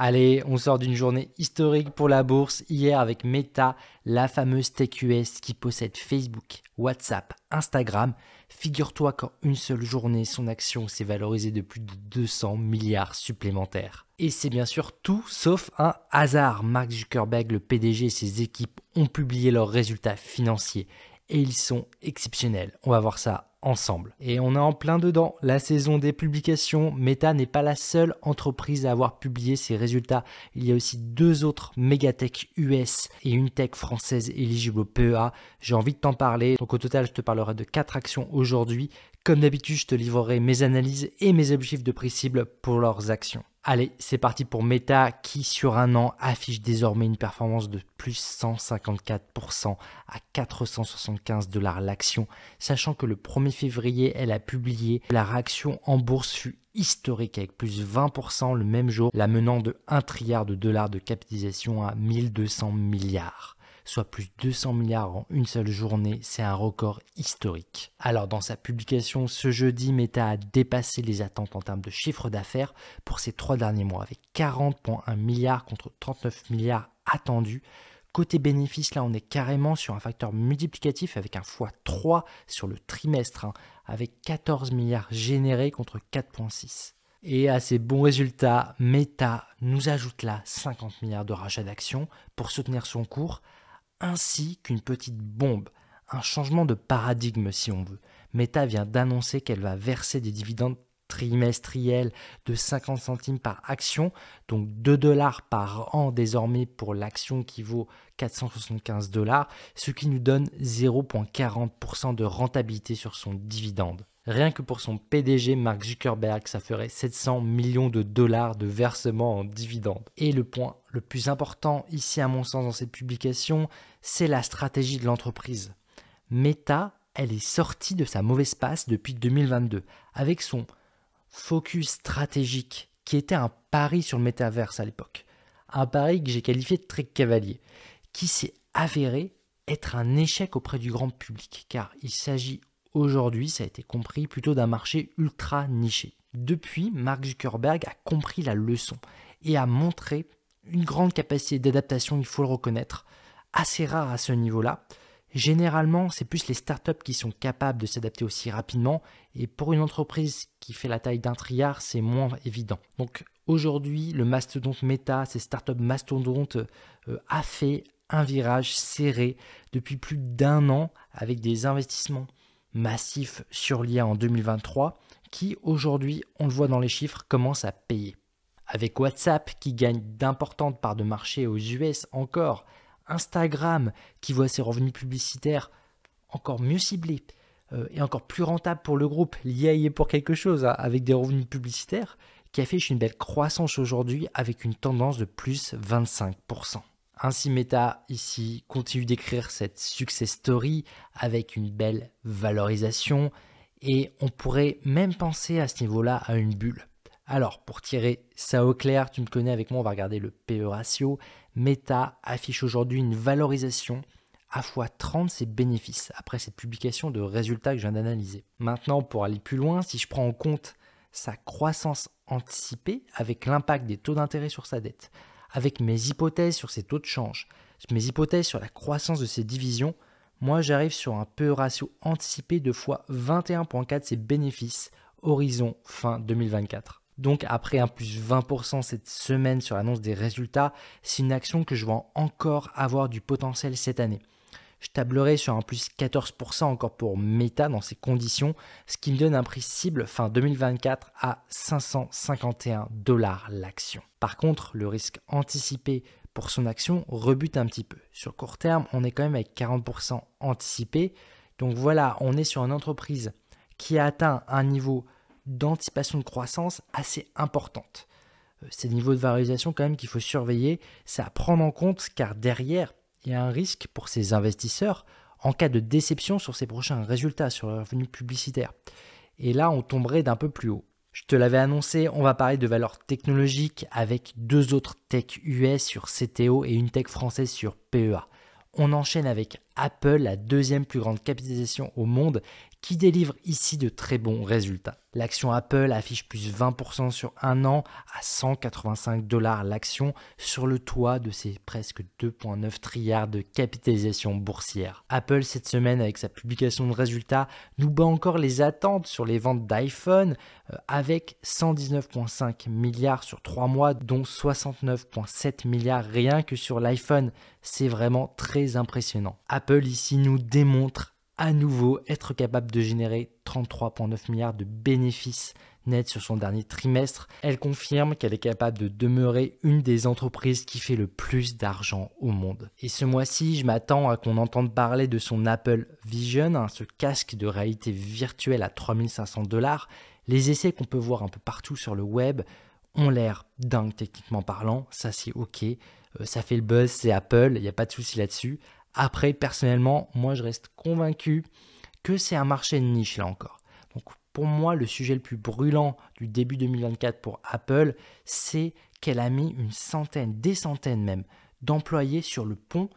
Allez, on sort d'une journée historique pour la bourse hier avec Meta, la fameuse TQS qui possède Facebook, WhatsApp, Instagram. Figure-toi qu'en une seule journée, son action s'est valorisée de plus de 200 milliards supplémentaires. Et c'est bien sûr tout sauf un hasard. Mark Zuckerberg, le PDG et ses équipes ont publié leurs résultats financiers et ils sont exceptionnels. On va voir ça ensemble. Et on est en plein dedans. La saison des publications, Meta n'est pas la seule entreprise à avoir publié ses résultats. Il y a aussi deux autres tech US et une tech française éligible au PEA. J'ai envie de t'en parler. Donc au total, je te parlerai de quatre actions aujourd'hui comme d'habitude, je te livrerai mes analyses et mes objectifs de prix cible pour leurs actions. Allez, c'est parti pour Meta qui sur un an affiche désormais une performance de plus 154% à 475 dollars l'action, sachant que le 1er février, elle a publié la réaction en bourse fut historique avec plus 20% le même jour, la menant de 1 trilliard de dollars de capitalisation à 1200 milliards soit plus 200 milliards en une seule journée, c'est un record historique. Alors dans sa publication ce jeudi, Meta a dépassé les attentes en termes de chiffre d'affaires pour ces trois derniers mois, avec 40,1 milliards contre 39 milliards attendus. Côté bénéfice, là on est carrément sur un facteur multiplicatif avec un x3 sur le trimestre, hein, avec 14 milliards générés contre 4,6. Et à ces bons résultats, Meta nous ajoute là 50 milliards de rachats d'actions pour soutenir son cours, ainsi qu'une petite bombe, un changement de paradigme si on veut. Meta vient d'annoncer qu'elle va verser des dividendes trimestriels de 50 centimes par action, donc 2 dollars par an désormais pour l'action qui vaut 475 dollars, ce qui nous donne 0,40% de rentabilité sur son dividende. Rien que pour son PDG Mark Zuckerberg, ça ferait 700 millions de dollars de versement en dividendes. Et le point le plus important ici à mon sens dans cette publication, c'est la stratégie de l'entreprise. Meta, elle est sortie de sa mauvaise passe depuis 2022 avec son focus stratégique qui était un pari sur le métaverse à l'époque. Un pari que j'ai qualifié de très cavalier, qui s'est avéré être un échec auprès du grand public, car il s'agit Aujourd'hui, ça a été compris plutôt d'un marché ultra niché. Depuis, Mark Zuckerberg a compris la leçon et a montré une grande capacité d'adaptation, il faut le reconnaître, assez rare à ce niveau-là. Généralement, c'est plus les startups qui sont capables de s'adapter aussi rapidement, et pour une entreprise qui fait la taille d'un triard, c'est moins évident. Donc aujourd'hui, le mastodonte Meta, ces startups mastodontes, euh, a fait un virage serré depuis plus d'un an avec des investissements massif sur l'IA en 2023 qui, aujourd'hui, on le voit dans les chiffres, commence à payer. Avec WhatsApp qui gagne d'importantes parts de marché aux US encore, Instagram qui voit ses revenus publicitaires encore mieux ciblés euh, et encore plus rentables pour le groupe, l'IA pour quelque chose hein, avec des revenus publicitaires, qui affiche une belle croissance aujourd'hui avec une tendance de plus 25%. Ainsi Meta, ici, continue d'écrire cette success story avec une belle valorisation et on pourrait même penser à ce niveau-là à une bulle. Alors, pour tirer ça au clair, tu me connais avec moi, on va regarder le PE ratio. Meta affiche aujourd'hui une valorisation à fois 30 ses bénéfices après cette publication de résultats que je viens d'analyser. Maintenant, pour aller plus loin, si je prends en compte sa croissance anticipée avec l'impact des taux d'intérêt sur sa dette, avec mes hypothèses sur ces taux de change, mes hypothèses sur la croissance de ces divisions, moi j'arrive sur un PE ratio anticipé de fois 21.4 ses bénéfices, horizon fin 2024. Donc après un plus 20% cette semaine sur l'annonce des résultats, c'est une action que je vois encore avoir du potentiel cette année. Je tablerai sur un plus 14% encore pour Meta dans ces conditions, ce qui me donne un prix cible fin 2024 à 551 dollars l'action. Par contre, le risque anticipé pour son action rebute un petit peu. Sur court terme, on est quand même avec 40% anticipé. Donc voilà, on est sur une entreprise qui a atteint un niveau d'anticipation de croissance assez importante. Euh, ces niveaux de valorisation quand même qu'il faut surveiller, c'est à prendre en compte car derrière il y a un risque pour ces investisseurs en cas de déception sur ses prochains résultats, sur le revenu publicitaire. Et là, on tomberait d'un peu plus haut. Je te l'avais annoncé, on va parler de valeurs technologiques avec deux autres tech US sur CTO et une tech française sur PEA. On enchaîne avec Apple, la deuxième plus grande capitalisation au monde, qui délivre ici de très bons résultats. L'action Apple affiche plus 20% sur un an à 185 dollars l'action sur le toit de ses presque 2,9 trilliards de capitalisation boursière. Apple cette semaine avec sa publication de résultats nous bat encore les attentes sur les ventes d'iPhone euh, avec 119,5 milliards sur 3 mois dont 69,7 milliards rien que sur l'iPhone. C'est vraiment très impressionnant. Apple ici nous démontre à nouveau être capable de générer 33,9 milliards de bénéfices nets sur son dernier trimestre. Elle confirme qu'elle est capable de demeurer une des entreprises qui fait le plus d'argent au monde. Et ce mois-ci, je m'attends à qu'on entende parler de son Apple Vision, hein, ce casque de réalité virtuelle à 3500 dollars. Les essais qu'on peut voir un peu partout sur le web ont l'air dingue techniquement parlant, ça c'est ok, euh, ça fait le buzz, c'est Apple, il n'y a pas de souci là-dessus. Après, personnellement, moi, je reste convaincu que c'est un marché de niche, là encore. Donc, pour moi, le sujet le plus brûlant du début 2024 pour Apple, c'est qu'elle a mis une centaine, des centaines même, d'employés sur le pont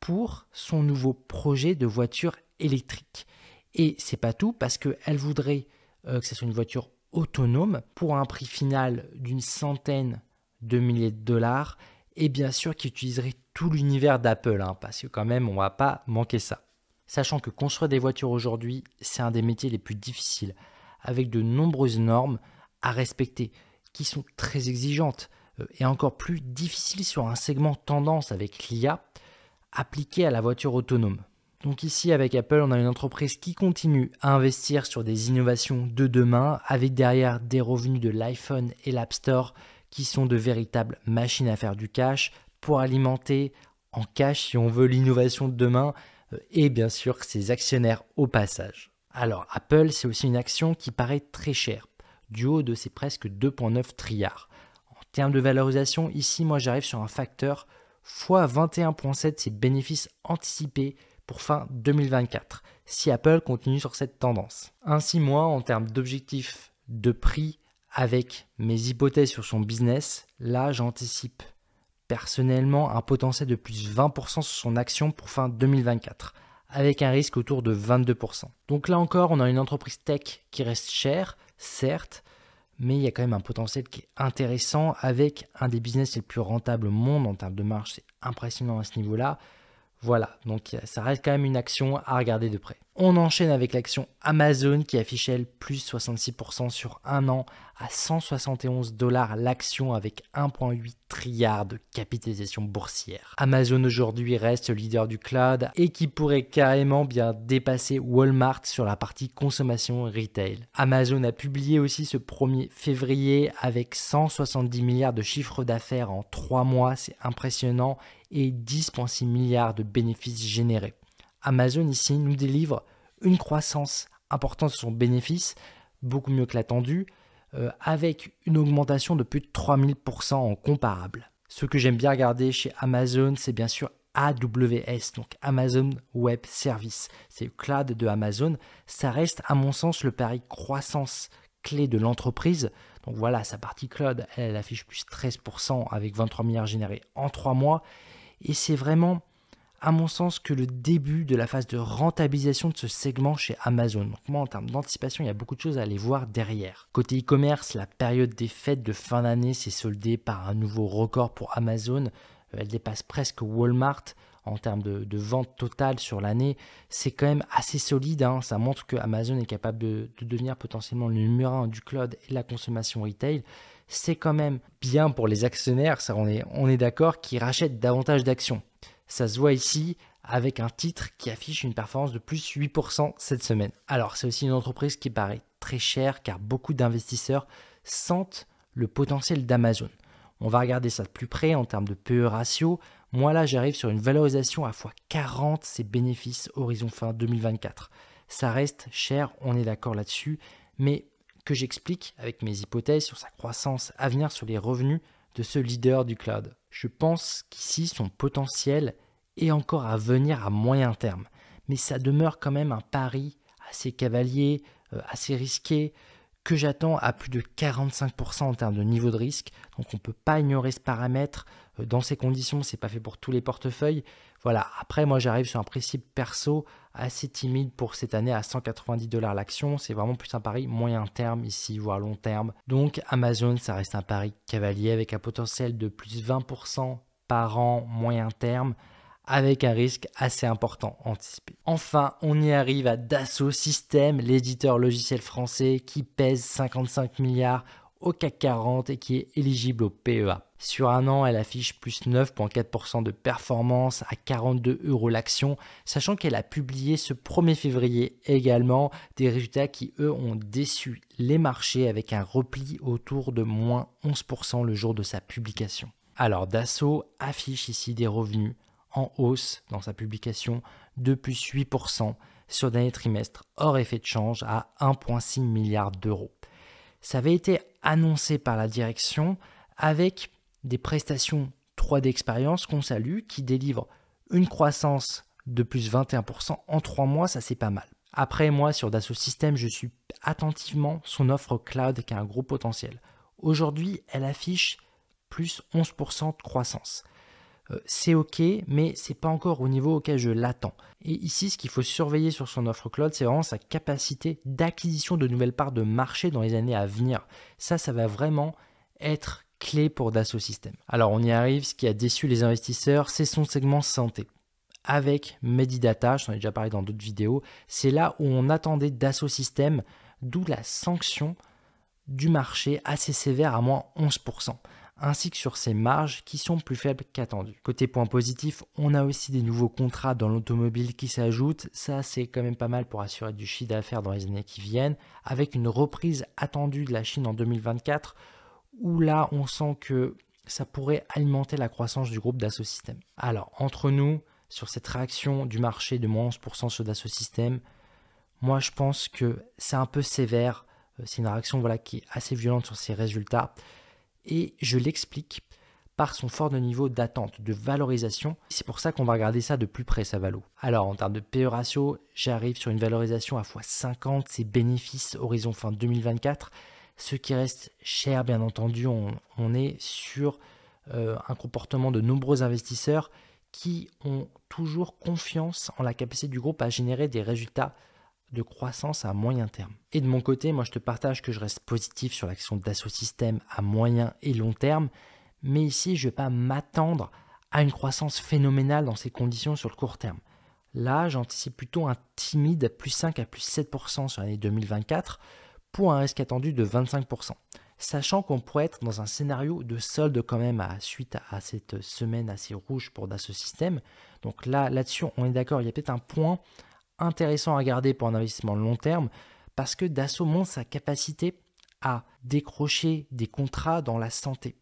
pour son nouveau projet de voiture électrique. Et c'est pas tout parce qu'elle voudrait euh, que ce soit une voiture autonome pour un prix final d'une centaine de milliers de dollars et bien sûr qui utiliserait tout l'univers d'Apple, hein, parce que quand même, on va pas manquer ça. Sachant que construire des voitures aujourd'hui, c'est un des métiers les plus difficiles, avec de nombreuses normes à respecter, qui sont très exigeantes, euh, et encore plus difficiles sur un segment tendance avec l'IA, appliqué à la voiture autonome. Donc ici, avec Apple, on a une entreprise qui continue à investir sur des innovations de demain, avec derrière des revenus de l'iPhone et l'App Store qui sont de véritables machines à faire du cash pour alimenter en cash, si on veut, l'innovation de demain euh, et bien sûr ses actionnaires au passage. Alors Apple, c'est aussi une action qui paraît très chère, du haut de ses presque 2,9 trilliards. En termes de valorisation, ici, moi j'arrive sur un facteur x 21,7 ses bénéfices anticipés pour fin 2024, si Apple continue sur cette tendance. Ainsi, moi, en termes d'objectifs de prix, avec mes hypothèses sur son business, là j'anticipe personnellement un potentiel de plus 20% sur son action pour fin 2024, avec un risque autour de 22%. Donc là encore, on a une entreprise tech qui reste chère, certes, mais il y a quand même un potentiel qui est intéressant avec un des business les plus rentables au monde en termes de marge, c'est impressionnant à ce niveau-là, voilà, donc ça reste quand même une action à regarder de près. On enchaîne avec l'action Amazon qui affiche elle plus 66% sur un an à 171 dollars l'action avec 1,8 trilliard de capitalisation boursière. Amazon aujourd'hui reste leader du cloud et qui pourrait carrément bien dépasser Walmart sur la partie consommation retail. Amazon a publié aussi ce 1er février avec 170 milliards de chiffre d'affaires en 3 mois, c'est impressionnant et 10,6 milliards de bénéfices générés. Amazon ici nous délivre une croissance importante sur son bénéfice, beaucoup mieux que l'attendu, euh, avec une augmentation de plus de 3000% en comparable. Ce que j'aime bien regarder chez Amazon, c'est bien sûr AWS, donc Amazon Web Service. C'est le cloud de Amazon. Ça reste à mon sens le pari croissance clé de l'entreprise donc voilà, sa partie cloud, elle, affiche plus 13% avec 23 milliards générés en 3 mois. Et c'est vraiment, à mon sens, que le début de la phase de rentabilisation de ce segment chez Amazon. Donc moi, en termes d'anticipation, il y a beaucoup de choses à aller voir derrière. Côté e-commerce, la période des fêtes de fin d'année s'est soldée par un nouveau record pour Amazon. Elle dépasse presque Walmart en termes de, vente totale sur l'année, c'est quand même assez solide. Hein. Ça montre que Amazon est capable de, devenir potentiellement le numéro 1 du cloud et de la consommation retail. C'est quand même bien pour les actionnaires, on est, on est d'accord, qui rachètent davantage d'actions. Ça se voit ici avec un titre qui affiche une performance de plus 8% cette semaine. Alors c'est aussi une entreprise qui paraît très chère car beaucoup d'investisseurs sentent le potentiel d'Amazon. On va regarder ça de plus près en termes de PE ratio. Moi là, j'arrive sur une valorisation à fois 40 ces bénéfices horizon fin 2024. Ça reste cher, on est d'accord là-dessus, mais que j'explique avec mes hypothèses sur sa croissance à venir sur les revenus de ce leader du cloud. Je pense qu'ici son potentiel est encore à venir à moyen terme, mais ça demeure quand même un pari assez cavalier, euh, assez risqué, que j'attends à plus de 45% en termes de niveau de risque. Donc on ne peut pas ignorer ce paramètre. Dans ces conditions, c'est pas fait pour tous les portefeuilles. Voilà. Après, moi, j'arrive sur un principe perso assez timide pour cette année à 190 dollars l'action. C'est vraiment plus un pari moyen terme ici, voire long terme. Donc, Amazon, ça reste un pari cavalier avec un potentiel de plus 20% par an moyen terme avec un risque assez important anticipé. Enfin, on y arrive à Dassault Systèmes, l'éditeur logiciel français qui pèse 55 milliards au CAC 40 et qui est éligible au PEA sur un an, elle affiche plus 9,4% de performance à 42 euros l'action, sachant qu'elle a publié ce 1er février également des résultats qui, eux, ont déçu les marchés avec un repli autour de moins 11% le jour de sa publication. Alors Dassault affiche ici des revenus en hausse dans sa publication de plus 8% sur dernier trimestre hors effet de change à 1,6 milliard d'euros. Ça avait été annoncé par la direction avec des prestations 3D expérience qu'on salue qui délivre une croissance de plus 21% en 3 mois, ça c'est pas mal. Après, moi, sur Dassault Systèmes, je suis attentivement son offre cloud qui a un gros potentiel. Aujourd'hui, elle affiche plus 11% de croissance. Euh, c'est ok, mais c'est pas encore au niveau auquel je l'attends. Et ici, ce qu'il faut surveiller sur son offre cloud, c'est vraiment sa capacité d'acquisition de nouvelles parts de marché dans les années à venir. Ça, ça va vraiment être clé pour Dassault Systèmes. Alors on y arrive, ce qui a déçu les investisseurs, c'est son segment santé. Avec Medidata, je t'en ai déjà parlé dans d'autres vidéos, c'est là où on attendait Dassault Systèmes, d'où la sanction du marché assez sévère à moins 11% ainsi que sur ses marges qui sont plus faibles qu'attendues. Côté point positif, on a aussi des nouveaux contrats dans l'automobile qui s'ajoutent, ça c'est quand même pas mal pour assurer du chiffre d'affaires dans les années qui viennent, avec une reprise attendue de la Chine en 2024, où là on sent que ça pourrait alimenter la croissance du groupe système. Alors, entre nous, sur cette réaction du marché de moins 11% sur System, moi je pense que c'est un peu sévère, euh, c'est une réaction voilà, qui est assez violente sur ses résultats, et je l'explique par son fort niveau d'attente, de valorisation. C'est pour ça qu'on va regarder ça de plus près, sa valo. Alors, en termes de PE ratio, j'arrive sur une valorisation à x50, ses bénéfices horizon fin 2024, ce qui reste cher, bien entendu, on, est sur euh, un comportement de nombreux investisseurs qui ont toujours confiance en la capacité du groupe à générer des résultats de croissance à moyen terme. Et de mon côté, moi je te partage que je reste positif sur l'action d'Asso System à moyen et long terme, mais ici je ne vais pas m'attendre à une croissance phénoménale dans ces conditions sur le court terme. Là, j'anticipe plutôt un timide plus 5 à plus 7% sur l'année 2024 pour un risque attendu de 25%. Sachant qu'on pourrait être dans un scénario de solde quand même à, suite à, cette semaine assez rouge pour Dassault Systèmes. Donc là, là-dessus, on est d'accord, il y a peut-être un point intéressant à garder pour un investissement long terme, parce que Dassault montre sa capacité à décrocher des contrats dans la santé.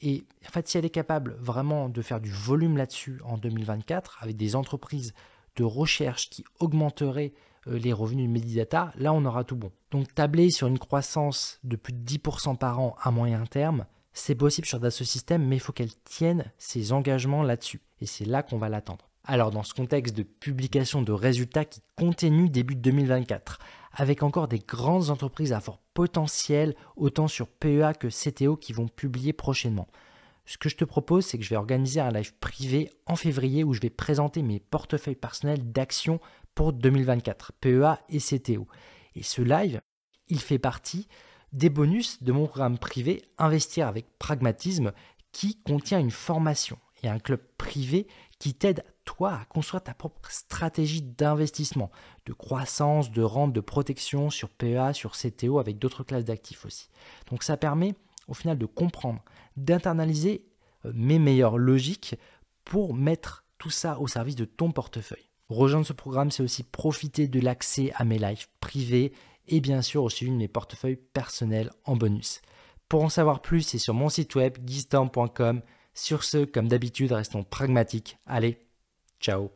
Et en fait, si elle est capable vraiment de faire du volume là-dessus en 2024, avec des entreprises de recherche qui augmenteraient euh, les revenus Medidata, là on aura tout bon. Donc tabler sur une croissance de plus de 10% par an à moyen terme, c'est possible sur DASO System, mais il faut qu'elle tienne ses engagements là-dessus. Et c'est là qu'on va l'attendre. Alors dans ce contexte de publication de résultats qui continue début 2024, avec encore des grandes entreprises à fort potentiel, autant sur PEA que CTO, qui vont publier prochainement. Ce que je te propose, c'est que je vais organiser un live privé en février où je vais présenter mes portefeuilles personnels d'actions pour 2024, PEA et CTO. Et ce live, il fait partie des bonus de mon programme privé Investir avec pragmatisme qui contient une formation et un club privé qui t'aide toi à construire ta propre stratégie d'investissement, de croissance, de rente, de protection sur PEA, sur CTO avec d'autres classes d'actifs aussi. Donc ça permet au final de comprendre, d'internaliser euh, mes meilleures logiques pour mettre tout ça au service de ton portefeuille. Rejoindre ce programme, c'est aussi profiter de l'accès à mes lives privés et bien sûr aussi de mes portefeuilles personnels en bonus. Pour en savoir plus, c'est sur mon site web guistan.com. Sur ce, comme d'habitude, restons pragmatiques. Allez, ciao